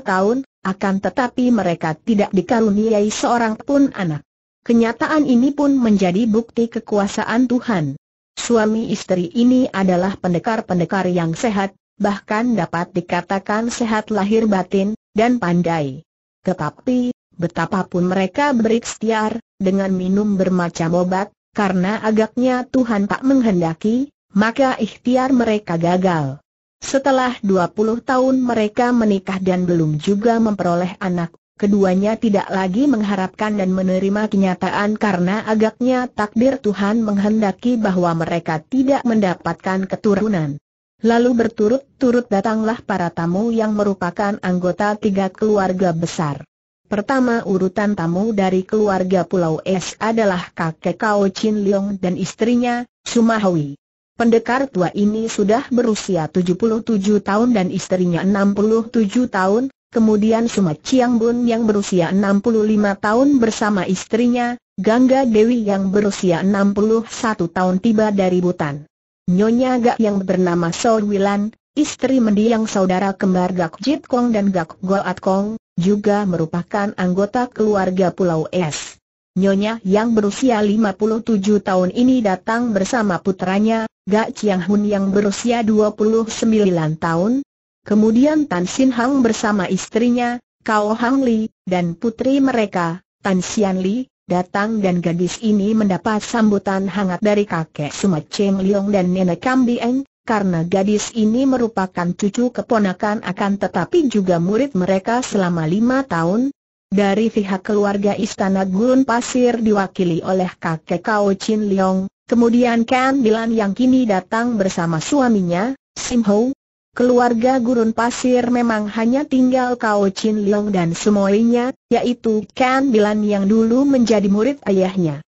tahun, akan tetapi mereka tidak dikaruniai seorang pun anak. Kenyataan ini pun menjadi bukti kekuasaan Tuhan. Suami istri ini adalah pendekar-pendekar yang sehat, bahkan dapat dikatakan sehat lahir batin, dan pandai. Tetapi, betapapun mereka berikhtiar, dengan minum bermacam obat, karena agaknya Tuhan tak menghendaki, maka ikhtiar mereka gagal. Setelah 20 tahun mereka menikah dan belum juga memperoleh anak, keduanya tidak lagi mengharapkan dan menerima kenyataan karena agaknya takdir Tuhan menghendaki bahwa mereka tidak mendapatkan keturunan. Lalu berturut-turut datanglah para tamu yang merupakan anggota tiga keluarga besar. Pertama urutan tamu dari keluarga Pulau Es adalah kakek Kao Chin Leong dan istrinya, Sumahui. Pendekar tua ini sudah berusia 77 tahun dan istrinya 67 tahun, kemudian Sumat Chiang Bun yang berusia 65 tahun bersama istrinya, Gangga Dewi yang berusia 61 tahun tiba dari Butan. Nyonya Gak yang bernama Sol Wilan, istri mendiang saudara kembar Gak Jit Kong dan Gak Goat Kong, juga merupakan anggota keluarga Pulau Es. Nyonya yang berusia 57 tahun ini datang bersama putranya, Gak Chiang Hun yang berusia 29 tahun, kemudian Tan Sin Hang bersama istrinya, Kao Hang Li, dan putri mereka, Tan Xian Li, datang dan gadis ini mendapat sambutan hangat dari kakek Sumat Cheng Leong dan nenek Eng karena gadis ini merupakan cucu keponakan akan tetapi juga murid mereka selama lima tahun, dari pihak keluarga Istana Gurun Pasir diwakili oleh kakek Kao Chin Leong, kemudian Ken Bilan yang kini datang bersama suaminya, Sim Ho. Keluarga Gurun Pasir memang hanya tinggal Kao Chin Leong dan semuanya, yaitu Ken Bilan yang dulu menjadi murid ayahnya.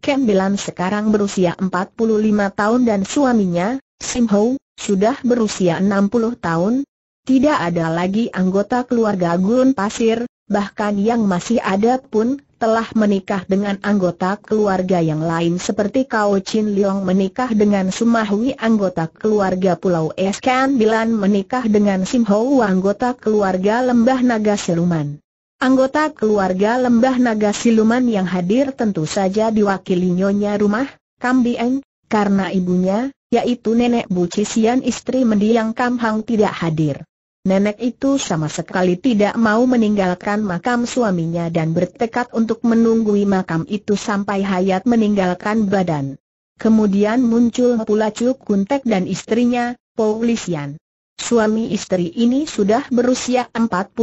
Ken Bilan sekarang berusia 45 tahun dan suaminya, Sim Ho, sudah berusia 60 tahun. Tidak ada lagi anggota keluarga Gurun Pasir, bahkan yang masih ada pun, telah menikah dengan anggota keluarga yang lain seperti Kao Chin Leong menikah dengan Sumahui anggota keluarga Pulau Eskan Bilan menikah dengan Sim Ho anggota keluarga Lembah Naga Siluman. Anggota keluarga Lembah Naga Siluman yang hadir tentu saja diwakili nyonya rumah, Kam Bieng, karena ibunya, yaitu nenek Bu Cisian istri mendiang Kam Hang tidak hadir. Nenek itu sama sekali tidak mau meninggalkan makam suaminya dan bertekad untuk menunggui makam itu sampai Hayat meninggalkan badan. Kemudian muncul pula Cuk Kuntek dan istrinya, Paulisian. Suami istri ini sudah berusia 45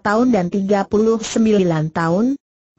tahun dan 39 tahun.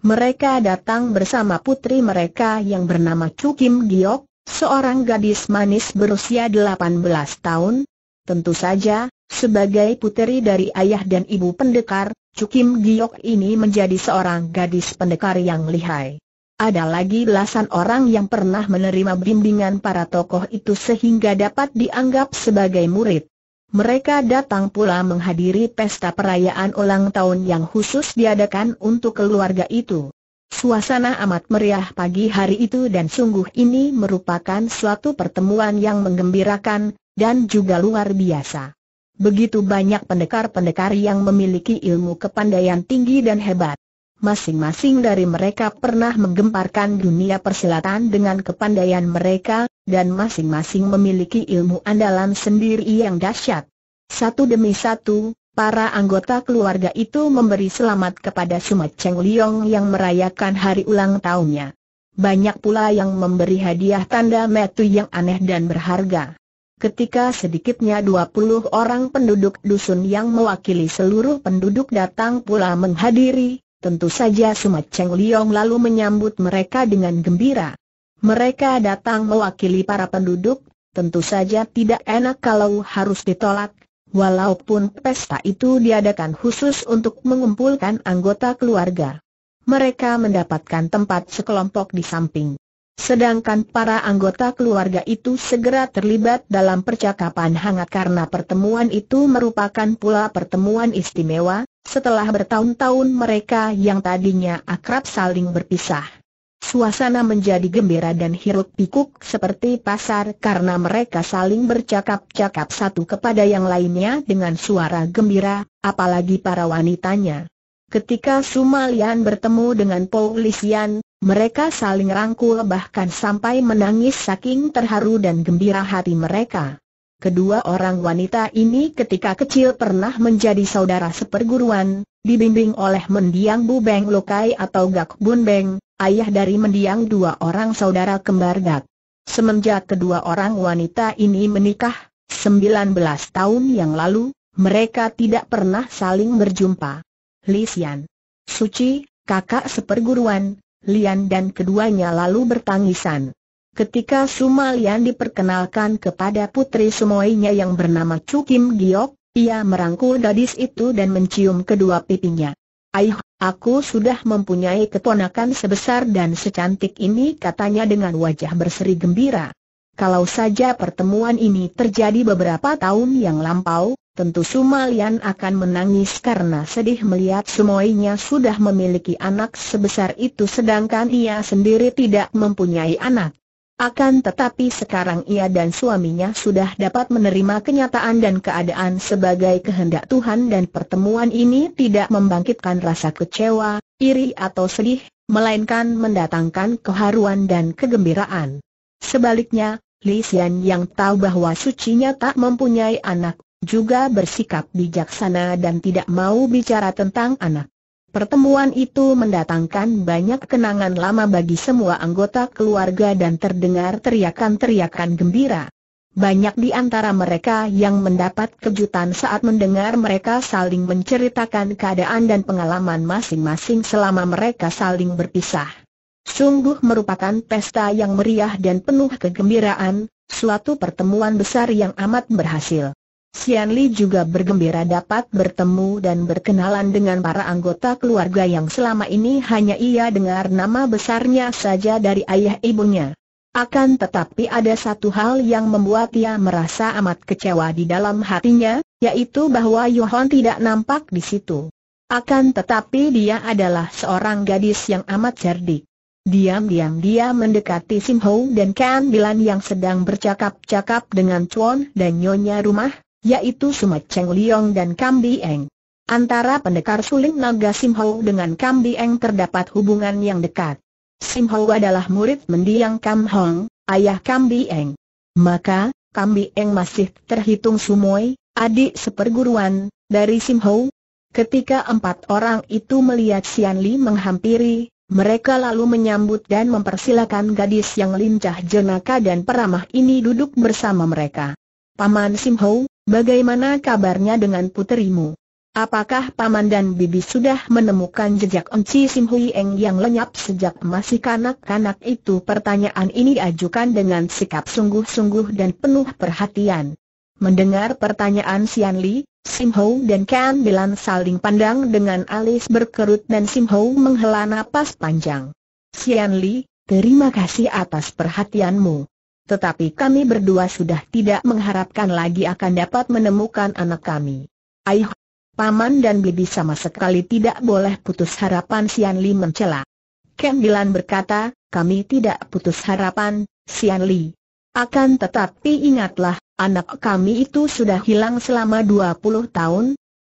Mereka datang bersama putri mereka yang bernama Cukim Giok, seorang gadis manis berusia 18 tahun. Tentu saja, sebagai puteri dari ayah dan ibu pendekar, Cukim Giok ini menjadi seorang gadis pendekar yang lihai. Ada lagi belasan orang yang pernah menerima bimbingan para tokoh itu sehingga dapat dianggap sebagai murid. Mereka datang pula menghadiri pesta perayaan ulang tahun yang khusus diadakan untuk keluarga itu. Suasana amat meriah pagi hari itu dan sungguh ini merupakan suatu pertemuan yang menggembirakan, dan juga luar biasa. Begitu banyak pendekar-pendekar yang memiliki ilmu kepandaian tinggi dan hebat. Masing-masing dari mereka pernah menggemparkan dunia persilatan dengan kepandaian mereka, dan masing-masing memiliki ilmu andalan sendiri yang dahsyat. Satu demi satu, para anggota keluarga itu memberi selamat kepada Sumat Cheng Liong yang merayakan hari ulang tahunnya. Banyak pula yang memberi hadiah tanda metu yang aneh dan berharga. Ketika sedikitnya 20 orang penduduk dusun yang mewakili seluruh penduduk datang pula menghadiri, tentu saja Sumat Cheng Liong lalu menyambut mereka dengan gembira. Mereka datang mewakili para penduduk, tentu saja tidak enak kalau harus ditolak, walaupun pesta itu diadakan khusus untuk mengumpulkan anggota keluarga. Mereka mendapatkan tempat sekelompok di samping. Sedangkan para anggota keluarga itu segera terlibat dalam percakapan hangat karena pertemuan itu merupakan pula pertemuan istimewa, setelah bertahun-tahun mereka yang tadinya akrab saling berpisah. Suasana menjadi gembira dan hiruk pikuk seperti pasar karena mereka saling bercakap-cakap satu kepada yang lainnya dengan suara gembira, apalagi para wanitanya. Ketika Sumalian bertemu dengan Paulisian, mereka saling rangkul bahkan sampai menangis saking terharu dan gembira hati mereka. Kedua orang wanita ini ketika kecil pernah menjadi saudara seperguruan, dibimbing oleh mendiang Bu Beng Lokai atau Gak Bun Beng, ayah dari mendiang dua orang saudara kembar Gak. Semenjak kedua orang wanita ini menikah, 19 tahun yang lalu, mereka tidak pernah saling berjumpa. Lisian. Suci, kakak seperguruan, Lian dan keduanya lalu bertangisan. Ketika Suma Lian diperkenalkan kepada putri semuanya yang bernama Chu Kim Giok, ia merangkul gadis itu dan mencium kedua pipinya. Aih, aku sudah mempunyai keponakan sebesar dan secantik ini katanya dengan wajah berseri gembira. Kalau saja pertemuan ini terjadi beberapa tahun yang lampau, Tentu Sumalian akan menangis karena sedih melihat semuanya sudah memiliki anak sebesar itu sedangkan ia sendiri tidak mempunyai anak. Akan tetapi sekarang ia dan suaminya sudah dapat menerima kenyataan dan keadaan sebagai kehendak Tuhan dan pertemuan ini tidak membangkitkan rasa kecewa, iri atau sedih, melainkan mendatangkan keharuan dan kegembiraan. Sebaliknya, Li Xian yang tahu bahwa sucinya tak mempunyai anak juga bersikap bijaksana dan tidak mau bicara tentang anak. Pertemuan itu mendatangkan banyak kenangan lama bagi semua anggota keluarga dan terdengar teriakan-teriakan gembira. Banyak di antara mereka yang mendapat kejutan saat mendengar mereka saling menceritakan keadaan dan pengalaman masing-masing selama mereka saling berpisah. Sungguh merupakan pesta yang meriah dan penuh kegembiraan, suatu pertemuan besar yang amat berhasil. Xian Li juga bergembira dapat bertemu dan berkenalan dengan para anggota keluarga yang selama ini hanya ia dengar nama besarnya saja dari ayah ibunya. Akan tetapi ada satu hal yang membuat ia merasa amat kecewa di dalam hatinya, yaitu bahwa Yohan tidak nampak di situ. Akan tetapi dia adalah seorang gadis yang amat cerdik. Diam-diam dia mendekati Sim Ho dan Kan Bilan yang sedang bercakap-cakap dengan Chuan dan Nyonya rumah, yaitu Sumat Cheng Liong dan Kam Eng. Antara pendekar suling naga Sim Hou dengan Kam Eng terdapat hubungan yang dekat. Sim Hou adalah murid mendiang Kam Hong, ayah Kam Eng. Maka, Kam Eng masih terhitung sumoi, adik seperguruan, dari Sim Hou. Ketika empat orang itu melihat Sian Li menghampiri, mereka lalu menyambut dan mempersilakan gadis yang lincah jenaka dan peramah ini duduk bersama mereka. Paman Sim Hou, Bagaimana kabarnya dengan puterimu? Apakah paman dan bibi sudah menemukan jejak Enci Sim Hui Eng yang lenyap sejak masih kanak-kanak itu? Pertanyaan ini diajukan dengan sikap sungguh-sungguh dan penuh perhatian. Mendengar pertanyaan Sian Li, Sim Hou dan Kan Bilan saling pandang dengan alis berkerut dan Sim Hou menghela napas panjang. Sian Li, terima kasih atas perhatianmu tetapi kami berdua sudah tidak mengharapkan lagi akan dapat menemukan anak kami. Aih, paman dan bibi sama sekali tidak boleh putus harapan Sian Li mencela. Kembilan berkata, kami tidak putus harapan, Sian Li. Akan tetapi ingatlah, anak kami itu sudah hilang selama 20 tahun.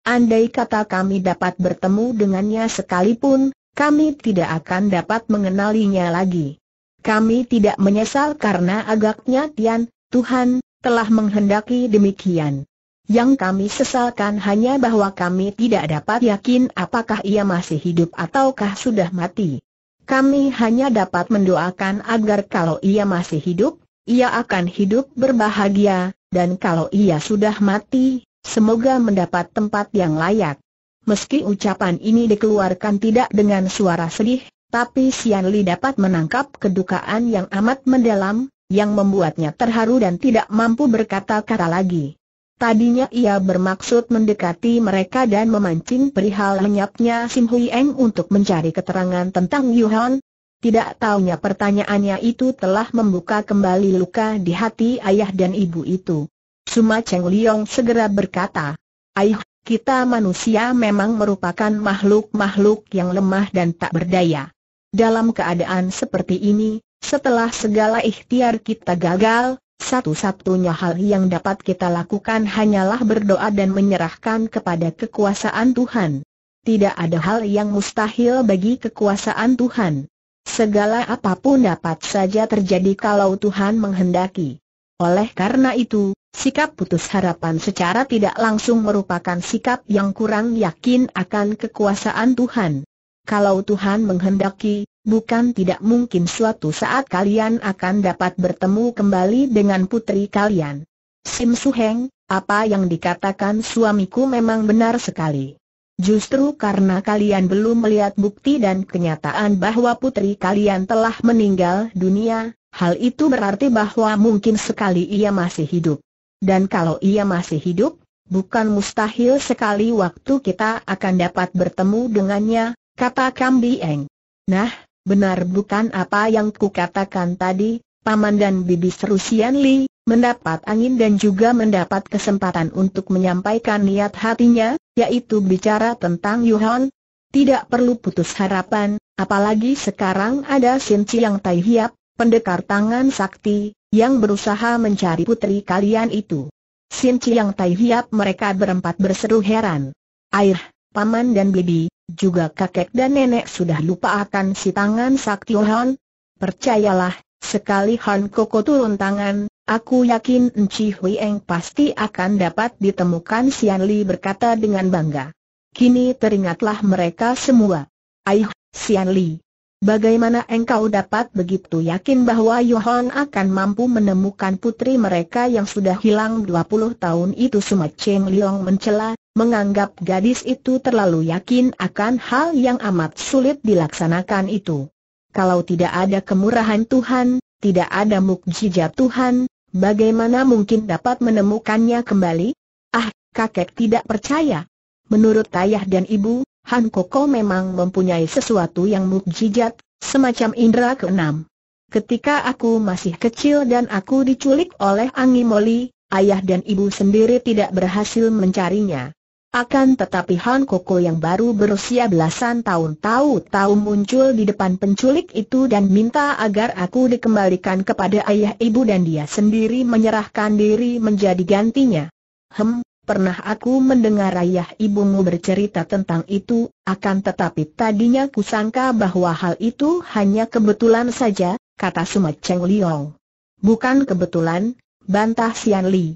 Andai kata kami dapat bertemu dengannya sekalipun, kami tidak akan dapat mengenalinya lagi. Kami tidak menyesal karena agaknya Tian, Tuhan, telah menghendaki demikian. Yang kami sesalkan hanya bahwa kami tidak dapat yakin apakah ia masih hidup ataukah sudah mati. Kami hanya dapat mendoakan agar kalau ia masih hidup, ia akan hidup berbahagia, dan kalau ia sudah mati, semoga mendapat tempat yang layak. Meski ucapan ini dikeluarkan tidak dengan suara sedih, tapi Sian Li dapat menangkap kedukaan yang amat mendalam, yang membuatnya terharu dan tidak mampu berkata-kata lagi. Tadinya ia bermaksud mendekati mereka dan memancing perihal lenyapnya Sim Hui Eng untuk mencari keterangan tentang Yuhan. Tidak tahunya pertanyaannya itu telah membuka kembali luka di hati ayah dan ibu itu. Suma Cheng Liong segera berkata, Ayah, kita manusia memang merupakan makhluk-makhluk yang lemah dan tak berdaya. Dalam keadaan seperti ini, setelah segala ikhtiar kita gagal, satu-satunya hal yang dapat kita lakukan hanyalah berdoa dan menyerahkan kepada kekuasaan Tuhan. Tidak ada hal yang mustahil bagi kekuasaan Tuhan. Segala apapun dapat saja terjadi kalau Tuhan menghendaki. Oleh karena itu, sikap putus harapan secara tidak langsung merupakan sikap yang kurang yakin akan kekuasaan Tuhan. Kalau Tuhan menghendaki, bukan tidak mungkin suatu saat kalian akan dapat bertemu kembali dengan putri kalian. Sim Suheng, apa yang dikatakan suamiku memang benar sekali. Justru karena kalian belum melihat bukti dan kenyataan bahwa putri kalian telah meninggal dunia, hal itu berarti bahwa mungkin sekali ia masih hidup. Dan kalau ia masih hidup, bukan mustahil sekali waktu kita akan dapat bertemu dengannya, kata Kambieng. Nah, benar bukan apa yang kukatakan tadi, Paman dan Bibi seru Sian Li, mendapat angin dan juga mendapat kesempatan untuk menyampaikan niat hatinya, yaitu bicara tentang Yuhon. Tidak perlu putus harapan, apalagi sekarang ada Sin Chiang Tai Hiap, pendekar tangan sakti, yang berusaha mencari putri kalian itu. Sin Chiang Tai Hiap mereka berempat berseru heran. Air, Paman dan Bibi, juga kakek dan nenek sudah lupa akan si tangan sakti Yohan. Percayalah, sekali Han Koko turun tangan, aku yakin Enci Huieng pasti akan dapat ditemukan Sian Li berkata dengan bangga. Kini teringatlah mereka semua. Aih, Sian Li. Bagaimana engkau dapat begitu yakin bahwa Yohan akan mampu menemukan putri mereka yang sudah hilang 20 tahun itu Sumat Cheng Liong mencela, menganggap gadis itu terlalu yakin akan hal yang amat sulit dilaksanakan itu. Kalau tidak ada kemurahan Tuhan, tidak ada mukjizat Tuhan, bagaimana mungkin dapat menemukannya kembali? Ah, kakek tidak percaya. Menurut ayah dan ibu, Han Koko memang mempunyai sesuatu yang mukjizat, semacam indera keenam. Ketika aku masih kecil dan aku diculik oleh Angimoli, ayah dan ibu sendiri tidak berhasil mencarinya. Akan tetapi Han Koko yang baru berusia belasan tahun tahu-tahu muncul di depan penculik itu dan minta agar aku dikembalikan kepada ayah ibu dan dia sendiri menyerahkan diri menjadi gantinya. Hem, pernah aku mendengar ayah ibumu bercerita tentang itu, akan tetapi tadinya kusangka bahwa hal itu hanya kebetulan saja, kata Sumat Cheng Liong. Bukan kebetulan, bantah Sian Li.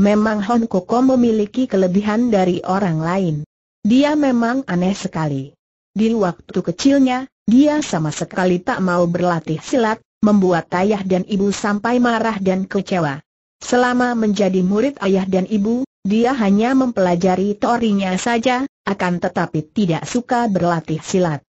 Memang Hon Koko memiliki kelebihan dari orang lain. Dia memang aneh sekali. Di waktu kecilnya, dia sama sekali tak mau berlatih silat, membuat ayah dan ibu sampai marah dan kecewa. Selama menjadi murid ayah dan ibu, dia hanya mempelajari teorinya saja, akan tetapi tidak suka berlatih silat.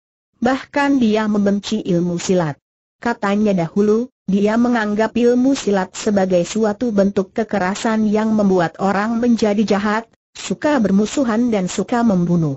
Bahkan dia membenci ilmu silat. Katanya dahulu, dia menganggap ilmu silat sebagai suatu bentuk kekerasan yang membuat orang menjadi jahat, suka bermusuhan dan suka membunuh.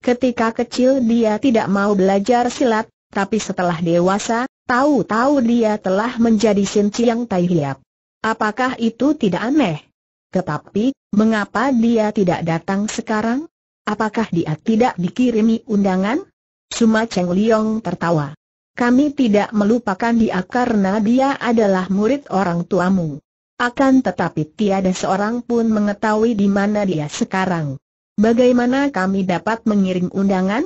Ketika kecil dia tidak mau belajar silat, tapi setelah dewasa, tahu-tahu dia telah menjadi yang Tai Hiap. Apakah itu tidak aneh? Tetapi, mengapa dia tidak datang sekarang? Apakah dia tidak dikirimi undangan? Suma Cheng Liong tertawa. Kami tidak melupakan dia karena dia adalah murid orang tuamu. Akan tetapi tiada seorang pun mengetahui di mana dia sekarang. Bagaimana kami dapat mengirim undangan?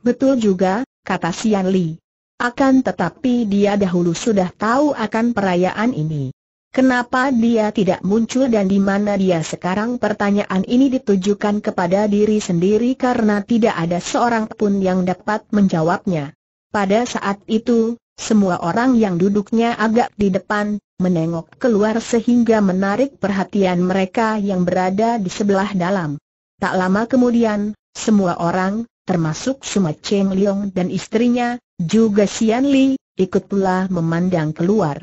Betul juga, kata Sian Li. Akan tetapi dia dahulu sudah tahu akan perayaan ini. Kenapa dia tidak muncul dan di mana dia sekarang? Pertanyaan ini ditujukan kepada diri sendiri karena tidak ada seorang pun yang dapat menjawabnya. Pada saat itu, semua orang yang duduknya agak di depan, menengok keluar sehingga menarik perhatian mereka yang berada di sebelah dalam. Tak lama kemudian, semua orang, termasuk Suma Cheng Leong dan istrinya, juga Xian Li, ikut pula memandang keluar.